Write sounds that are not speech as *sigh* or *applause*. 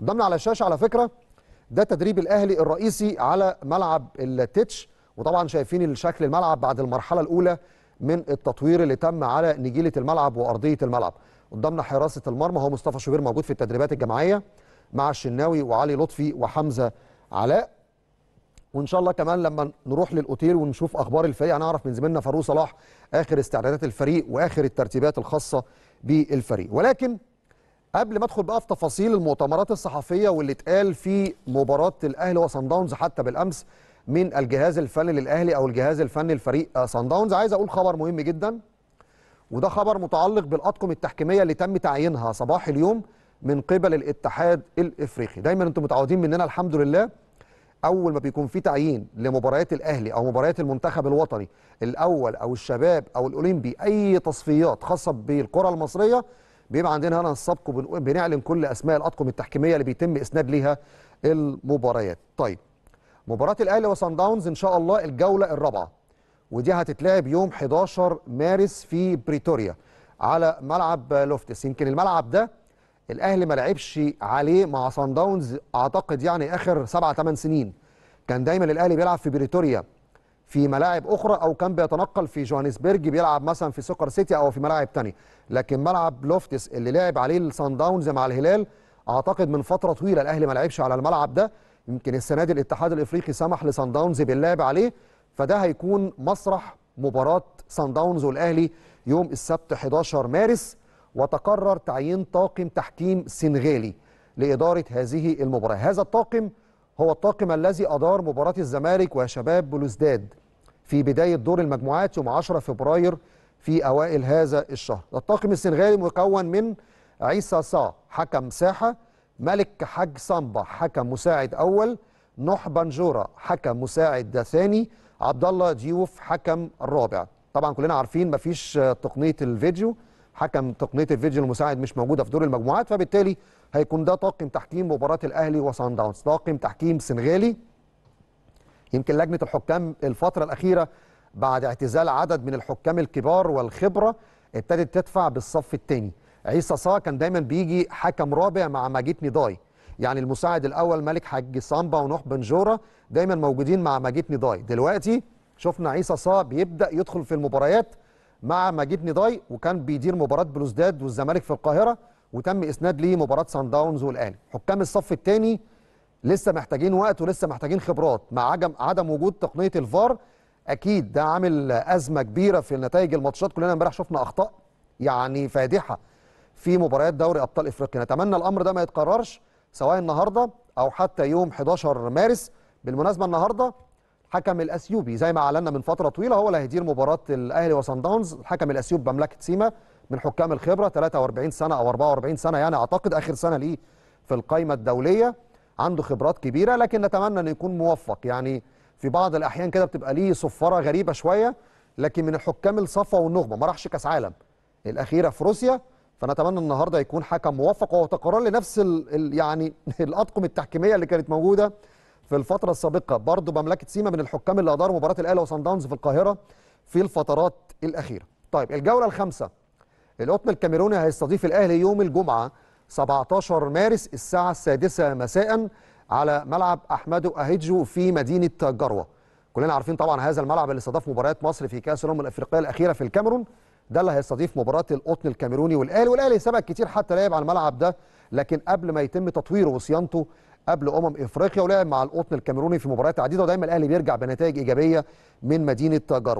قدامنا على الشاشه على فكره ده تدريب الاهلي الرئيسي على ملعب التتش وطبعا شايفين الشكل الملعب بعد المرحله الاولى من التطوير اللي تم على نجيله الملعب وارضيه الملعب قدامنا حراسه المرمى هو مصطفى شوبير موجود في التدريبات الجماعيه مع الشناوي وعلي لطفي وحمزه علاء وان شاء الله كمان لما نروح للاوتيل ونشوف اخبار الفريق هنعرف من زميلنا فاروق صلاح اخر استعدادات الفريق واخر الترتيبات الخاصه بالفريق ولكن قبل ما ادخل بقى في تفاصيل المؤتمرات الصحفيه واللي اتقال في مباراه الاهلي وصن داونز حتى بالامس من الجهاز الفني للاهلي او الجهاز الفني لفريق آه، صن داونز عايز اقول خبر مهم جدا وده خبر متعلق بالاطقم التحكيميه اللي تم تعيينها صباح اليوم من قبل الاتحاد الافريقي دايما انتم متعودين مننا الحمد لله اول ما بيكون في تعيين لمباريات الاهلي او مباريات المنتخب الوطني الاول او الشباب او الاولمبي اي تصفيات خاصه بالكره المصريه بيبقى عندنا هنا السبق وبنعلن كل اسماء الاطقم التحكيميه اللي بيتم اسناد ليها المباريات طيب مباراه الاهلي وصن داونز ان شاء الله الجوله الرابعه ودي هتتلعب يوم 11 مارس في بريتوريا على ملعب لوفتس يمكن الملعب ده الاهلي ما لعبش عليه مع صن داونز اعتقد يعني اخر 7 8 سنين كان دايما الاهلي بيلعب في بريتوريا في ملاعب اخرى او كان بيتنقل في جوهانسبرج بيلعب مثلا في سوكر سيتي او في ملاعب ثانيه لكن ملعب لوفتس اللي لعب عليه السان داونز مع الهلال اعتقد من فتره طويله الاهلي ما لعبش على الملعب ده يمكن السنه دي الاتحاد الافريقي سمح لصن داونز باللعب عليه فده هيكون مسرح مباراه صن داونز والاهلي يوم السبت 11 مارس وتقرر تعيين طاقم تحكيم سنغالي لاداره هذه المباراه هذا الطاقم هو الطاقم الذي أدار مباراة الزمالك وشباب بلوزداد في بداية دور المجموعات يوم 10 فبراير في أوائل هذا الشهر الطاقم السنغالي مكون من عيسى صا حكم ساحة ملك حج صنبا حكم مساعد أول نوح بنجورة حكم مساعد ثاني عبد الله ديوف حكم الرابع طبعا كلنا عارفين مفيش تقنية الفيديو حكم تقنيه الفيديو المساعد مش موجوده في دور المجموعات فبالتالي هيكون ده طاقم تحكيم مباراه الاهلي وصن داونز طاقم تحكيم سنغالي يمكن لجنه الحكام الفتره الاخيره بعد اعتزال عدد من الحكام الكبار والخبره ابتدت تدفع بالصف الثاني عيسى صا كان دايما بيجي حكم رابع مع ماجيت نضاي يعني المساعد الاول ملك حج سامبا ونوح بنجوره دايما موجودين مع ماجيت نضاي دلوقتي شفنا عيسى صا بيبدا يدخل في المباريات مع مجيد نضاي وكان بيدير مباراه بلوزداد والزمالك في القاهره وتم اسناد ليه مباراه سان داونز والاهلي حكام الصف الثاني لسه محتاجين وقت ولسه محتاجين خبرات مع عدم عدم وجود تقنيه الفار اكيد ده عامل ازمه كبيره في نتائج الماتشات كلنا امبارح شفنا اخطاء يعني فادحه في مباريات دوري ابطال افريقيا نتمنى الامر ده ما يتكررش سواء النهارده او حتى يوم 11 مارس بالمناسبه النهارده حكم الأثيوبي زي ما أعلنا من فترة طويلة هو اللي هيدير مباراة الأهلي وصن داونز الحكم الأثيوبي بمملكة سيما من حكام الخبرة 43 سنة أو 44 سنة يعني أعتقد آخر سنة ليه في القايمة الدولية عنده خبرات كبيرة لكن نتمنى أنه يكون موفق يعني في بعض الأحيان كده بتبقى ليه صفارة غريبة شوية لكن من الحكام الصفا والنخبة ما راحش كأس عالم الأخيرة في روسيا فنتمنى النهارده يكون حكم موفق وهو تكرر لنفس الـ يعني *laughs* الاطقم التحكيميه اللي كانت موجوده في الفتره السابقه برضه مملكه سيما من الحكام اللي اداروا مباراه الاهلي وصن داونز في القاهره في الفترات الاخيره طيب الجوله الخامسه القطن الكاميروني هيستضيف الاهلي يوم الجمعه 17 مارس الساعه السادسة مساء على ملعب احمدو اهيدجو في مدينه جروه كلنا عارفين طبعا هذا الملعب اللي استضاف مباريات مصر في كاس الامم الافريقيه الاخيره في الكاميرون ده اللي هيستضيف مباراه القطن الكاميروني والاهلي والاهلي سبق كتير حتى لعب على الملعب ده لكن قبل ما يتم تطويره وصيانته قبل امم افريقيا ولعب مع القطن الكاميروني في مباريات عديده ودايما الاهلي بيرجع بنتائج ايجابيه من مدينه جروه